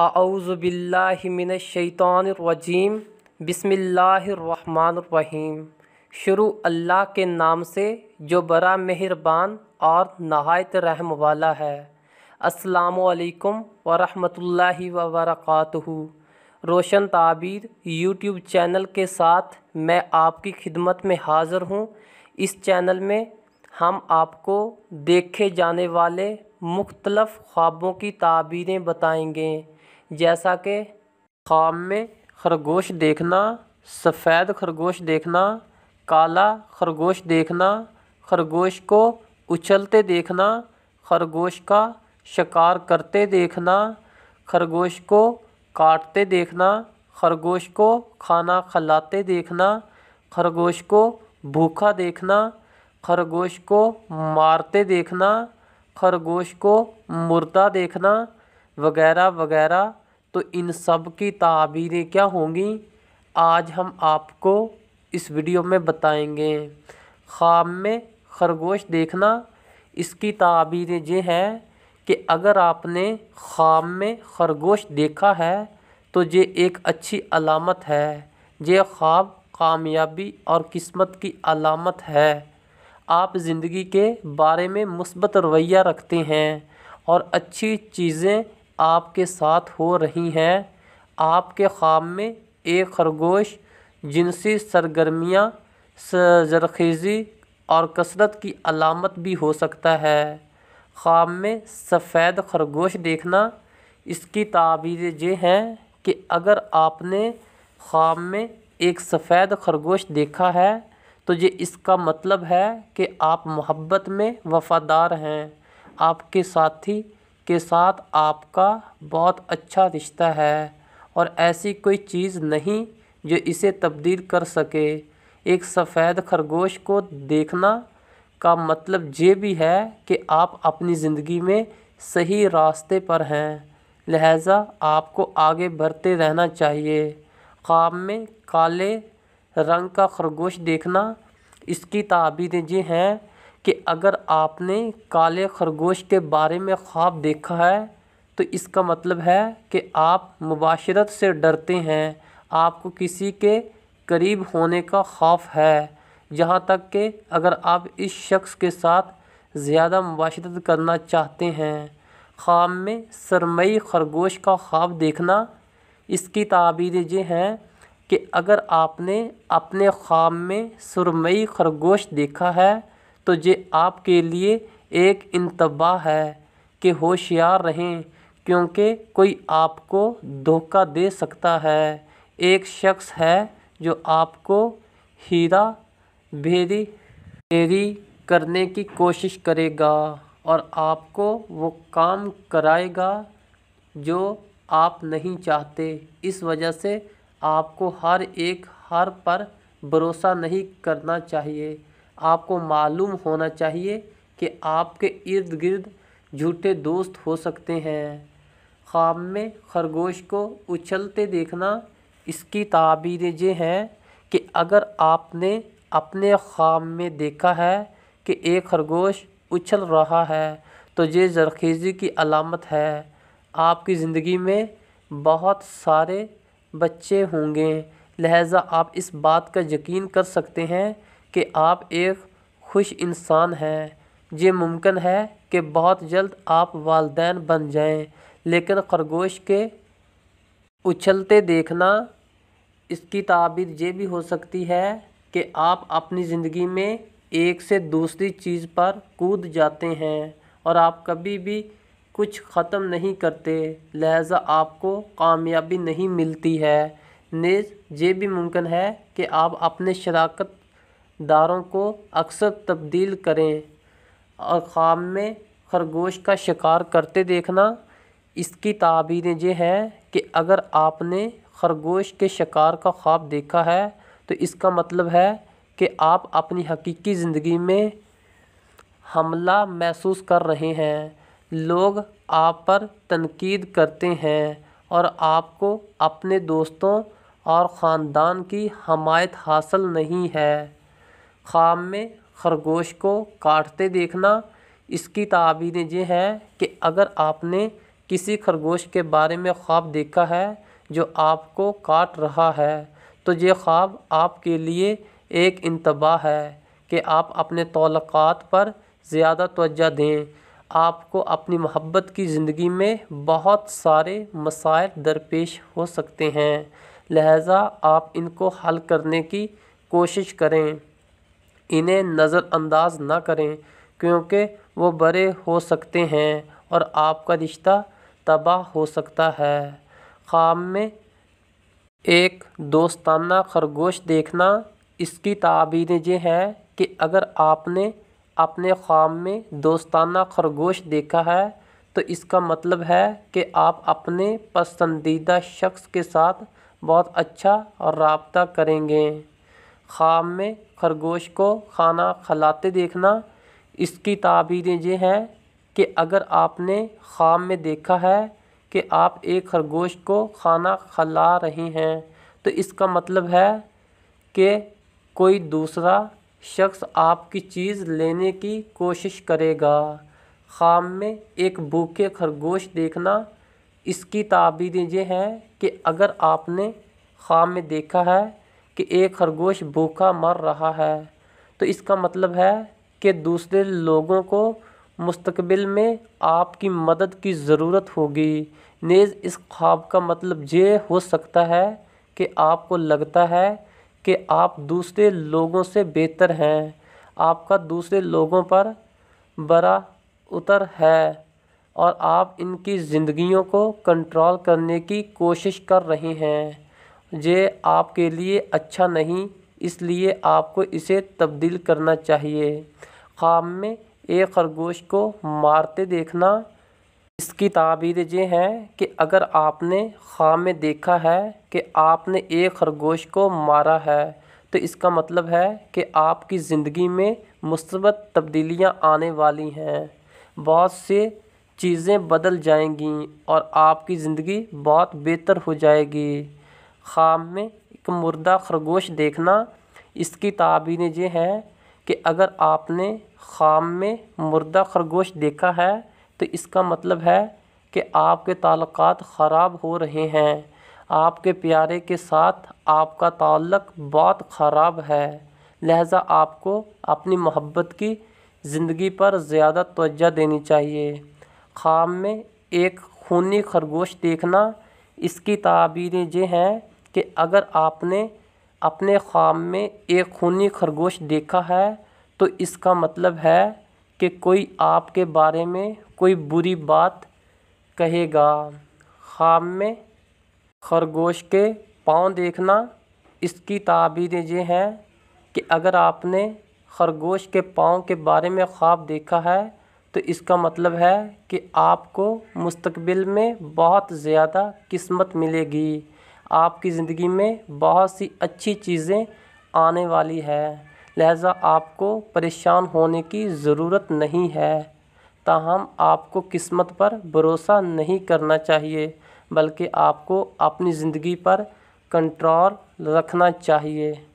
आउज़बिल्लिमिनशैतरजीम रहीम शुरू अल्लाह के नाम से जो बड़ा मेहरबान और नहायत रहम वाला है असलकम वरहमल वबरक रोशन ताबीर यूट्यूब चैनल के साथ मैं आपकी खिदमत में हाज़िर हूँ इस चैनल में हम आपको देखे जाने वाले मुख्तलफ़ ख्वाबों की ताबीरें बताएंगे जैसा कि ख़्वाब में खरगोश देखना सफ़ेद खरगोश देखना काला खरगोश देखना खरगोश को उछलते देखना खरगोश का शिकार करते देखना खरगोश को काटते देखना खरगोश को खाना खिलाते देखना खरगोश को भूखा देखना खरगोश को मारते देखना खरगोश को मुर्दा देखना वगैरह वगैरह तो इन सब की ताबीरें क्या होंगी आज हम आपको इस वीडियो में बताएंगे ख़्वाब में खरगोश देखना इसकी ताबीरें ये हैं कि अगर आपने ख़्वाब में खरगोश देखा है तो ये एक अच्छी अलामत है ये ख्वाब कामयाबी और किस्मत की अलामत है आप ज़िंदगी के बारे में मुस्बत रवैया रखते हैं और अच्छी चीज़ें आपके साथ हो रही हैं आपके ख़्वाब में एक खरगोश जिनसी सरगर्मियाँ जरखेज़ी और कसरत की अलामत भी हो सकता है ख़्वाब में सफ़ेद खरगोश देखना इसकी ताबीर ये हैं कि अगर आपने ख़्वाब में एक सफ़ेद खरगोश देखा है तो ये इसका मतलब है कि आप मोहब्बत में वफ़ादार हैं आपके साथी के साथ आपका बहुत अच्छा रिश्ता है और ऐसी कोई चीज़ नहीं जो इसे तब्दील कर सके एक सफ़ेद खरगोश को देखना का मतलब ये भी है कि आप अपनी ज़िंदगी में सही रास्ते पर हैं लहज़ा आपको आगे बढ़ते रहना चाहिए ख्वाब में काले रंग का खरगोश देखना इसकी ताबीरें ये हैं कि अगर आपने काले खरगोश के बारे में ख्वाब देखा है तो इसका मतलब है कि आप मुबाशरत से डरते हैं आपको किसी के करीब होने का खौफ है यहाँ तक कि अगर आप इस शख्स के साथ ज़्यादा मुबाशरत करना चाहते हैं ख़्वाब में सरमई खरगोश का ख्वाब देखना इसकी ताबीर ये हैं कि अगर आपने अपने ख्वाब में सुरमई खरगोश देखा है तो ये आपके लिए एक इंतबा है कि होशियार रहें क्योंकि कोई आपको धोखा दे सकता है एक शख्स है जो आपको हीरा भेरी भेरी करने की कोशिश करेगा और आपको वो काम कराएगा जो आप नहीं चाहते इस वजह से आपको हर एक हार पर भरोसा नहीं करना चाहिए आपको मालूम होना चाहिए कि आपके इर्द गिर्द झूठे दोस्त हो सकते हैं ख्वाब में खरगोश को उछलते देखना इसकी ताबीर ये हैं कि अगर आपने अपने ख्वाब में देखा है कि एक खरगोश उछल रहा है तो ये जरखेज़ी की अलामत है आपकी ज़िंदगी में बहुत सारे बच्चे होंगे लहज़ा आप इस बात का यकीन कर सकते हैं कि आप एक खुश इंसान हैं ये मुमकिन है कि बहुत जल्द आप वालदेन बन जाएं लेकिन खरगोश के उछलते देखना इसकी ताबीर ये भी हो सकती है कि आप अपनी ज़िंदगी में एक से दूसरी चीज़ पर कूद जाते हैं और आप कभी भी कुछ ख़त्म नहीं करते लहज़ा आपको कामयाबी नहीं मिलती है नज़ ये भी मुमकिन है कि आप अपने शराकत दारों को अक्सर तब्दील करें और ख़्वाब में खरगोश का शिकार करते देखना इसकी ताबीरें ये हैं कि अगर आपने खरगोश के शिकार का ख्वाब देखा है तो इसका मतलब है कि आप अपनी हकीकी ज़िंदगी में हमला महसूस कर रहे हैं लोग आप पर तनकीद करते हैं और आपको अपने दोस्तों और ख़ानदान की हमायत हासिल नहीं है ख़्वाब में खरगोश को काटते देखना इसकी ताबीरें ये हैं कि अगर आपने किसी खरगोश के बारे में ख्वाब देखा है जो आपको काट रहा है तो ये ख्वाब आपके लिए एक इंतबाह है कि आप अपने तोलक़ात पर ज़्यादा तोज्जा दें आपको अपनी मोहब्बत की ज़िंदगी में बहुत सारे मसाइल दरपेश हो सकते हैं लहज़ा आप इनको हल करने की कोशिश करें इन्हें नज़रअंदाज ना करें क्योंकि वो बड़े हो सकते हैं और आपका रिश्ता तबाह हो सकता है ख़्वाब में एक दोस्ताना खरगोश देखना इसकी ताबीरें ये हैं कि अगर आपने अपने ख़्वाब में दोस्ताना खरगोश देखा है तो इसका मतलब है कि आप अपने पसंदीदा शख्स के साथ बहुत अच्छा रबता करेंगे ख़्वाब में खरगोश को खाना खिलाते देखना इसकी ताबीरें ये हैं कि अगर आपने ख़्वाब में देखा है कि आप एक खरगोश को खाना खिला रही हैं तो इसका मतलब है कि कोई दूसरा शख्स आपकी चीज़ लेने की कोशिश करेगा ख़्वाब में एक भूखे खरगोश देखना इसकी ताबीरें ये हैं कि अगर आपने ख़्वाब में देखा है कि एक खरगोश भूखा मर रहा है तो इसका मतलब है कि दूसरे लोगों को मुस्तकबिल में आपकी मदद की ज़रूरत होगी नेज़ इस ख्वाब का मतलब ये हो सकता है कि आपको लगता है कि आप दूसरे लोगों से बेहतर हैं आपका दूसरे लोगों पर बड़ा उतर है और आप इनकी ज़िंदगियों को कंट्रोल करने की कोशिश कर रहे हैं ये आपके लिए अच्छा नहीं इसलिए आपको इसे तब्दील करना चाहिए ख़्वाब में एक खरगोश को मारते देखना इसकी ताबीर ये हैं कि अगर आपने ख़्वाब में देखा है कि आपने एक खरगोश को मारा है तो इसका मतलब है कि आपकी ज़िंदगी में मुस्बत तब्दीलियाँ आने वाली हैं बहुत से चीज़ें बदल जाएंगी और आपकी ज़िंदगी बहुत बेहतर हो जाएगी ख़्वाब में एक मुर्दा खरगोश देखना इसकी ताबीरें ये हैं कि अगर आपने ख़्वाब में मुर्दा खरगोश देखा है तो इसका मतलब है कि आपके ताल्लुकात ख़राब हो रहे हैं आपके प्यारे के साथ आपका ताल्लक बहुत ख़राब है लहज़ा आपको अपनी मोहब्बत की ज़िंदगी पर ज़्यादा तोज्जा देनी चाहिए ख़्वाब में एक खूनी खरगोश देखना इसकी ताबीरें ये हैं कि अगर आपने अपने ख्वाब में एक खूनी खरगोश देखा है तो इसका मतलब है कि कोई आपके बारे में कोई बुरी बात कहेगा ख्वाब में खरगोश के पाँव देखना इसकी ताबीरें ये हैं कि अगर आपने खरगोश के पाँव के बारे में ख्वाब देखा है तो इसका मतलब है कि आपको मुस्तकबिल में बहुत ज़्यादा किस्मत मिलेगी आपकी ज़िंदगी में बहुत सी अच्छी चीज़ें आने वाली है लिहाजा आपको परेशान होने की ज़रूरत नहीं है ताहम आपको किस्मत पर भरोसा नहीं करना चाहिए बल्कि आपको अपनी ज़िंदगी पर कंट्रोल रखना चाहिए